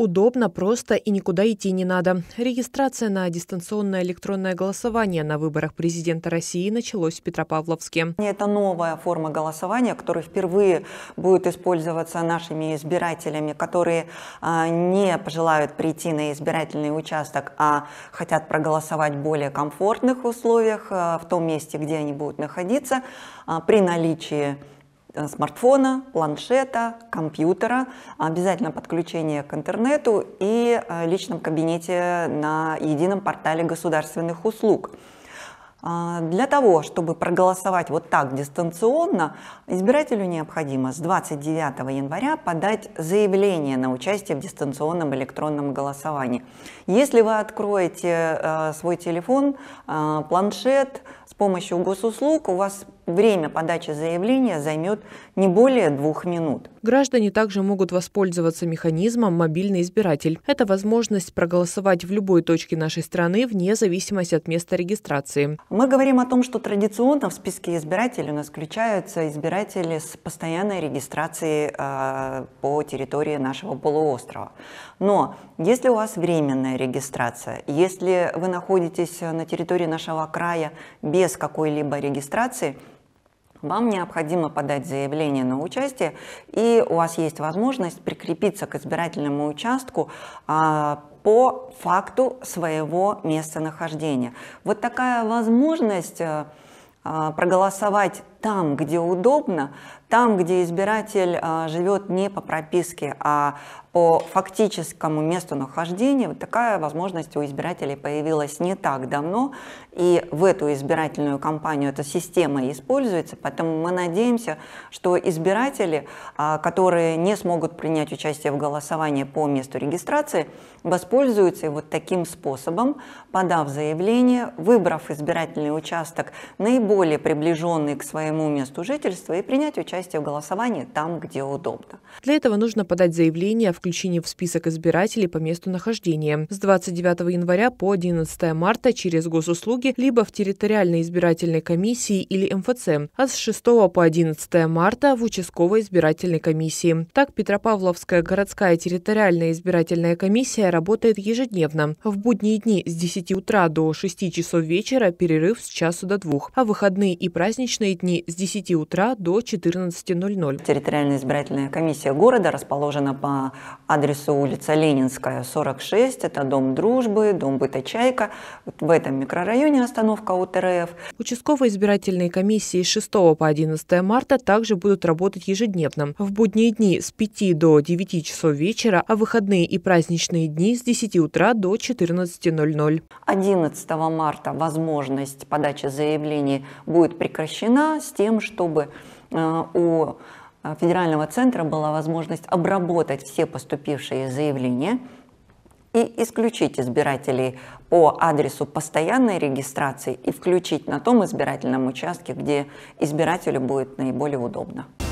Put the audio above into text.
Удобно, просто и никуда идти не надо. Регистрация на дистанционное электронное голосование на выборах президента России началось в Петропавловске. Это новая форма голосования, которая впервые будет использоваться нашими избирателями, которые а, не пожелают прийти на избирательный участок, а хотят проголосовать в более комфортных условиях, а, в том месте, где они будут находиться, а, при наличии Э, смартфона, планшета, компьютера, обязательно подключение к интернету и э, личном кабинете на едином портале государственных услуг. А, для того, чтобы проголосовать вот так дистанционно, избирателю необходимо с 29 января подать заявление на участие в дистанционном электронном голосовании. Если вы откроете э, свой телефон, планшет с помощью госуслуг, у вас Время подачи заявления займет не более двух минут. Граждане также могут воспользоваться механизмом «Мобильный избиратель». Это возможность проголосовать в любой точке нашей страны вне зависимости от места регистрации. Мы говорим о том, что традиционно в списке избирателей у нас включаются избиратели с постоянной регистрацией а, по территории нашего полуострова. Но если у вас временная регистрация, если вы находитесь на территории нашего края без какой-либо регистрации – вам необходимо подать заявление на участие, и у вас есть возможность прикрепиться к избирательному участку а, по факту своего местонахождения. Вот такая возможность э, а, проголосовать там, где удобно, там, где избиратель а, живет не по прописке, а по фактическому месту нахождения, вот такая возможность у избирателей появилась не так давно, и в эту избирательную кампанию эта система используется, поэтому мы надеемся, что избиратели, а, которые не смогут принять участие в голосовании по месту регистрации, воспользуются вот таким способом, подав заявление, выбрав избирательный участок наиболее приближенный к своей своему месту жительства и принять участие в голосовании там, где удобно. Для этого нужно подать заявление о включении в список избирателей по месту нахождения с 29 января по 11 марта через госуслуги либо в территориальной избирательной комиссии или МФЦ, а с 6 по 11 марта в участковой избирательной комиссии. Так, Петропавловская городская территориальная избирательная комиссия работает ежедневно. В будние дни с 10 утра до 6 часов вечера перерыв с часу до двух, а выходные и праздничные дни с 10 утра до 14.00. Территориальная избирательная комиссия города расположена по адресу улица Ленинская, 46. Это дом дружбы, дом быта «Чайка». В этом микрорайоне остановка УТРФ. Участковые избирательные комиссии с 6 по 11 марта также будут работать ежедневно. В будние дни с 5 до 9 часов вечера, а выходные и праздничные дни с 10 утра до 14.00. 11 марта возможность подачи заявлений будет прекращена с тем, чтобы э, у э, федерального центра была возможность обработать все поступившие заявления и исключить избирателей по адресу постоянной регистрации и включить на том избирательном участке, где избирателю будет наиболее удобно.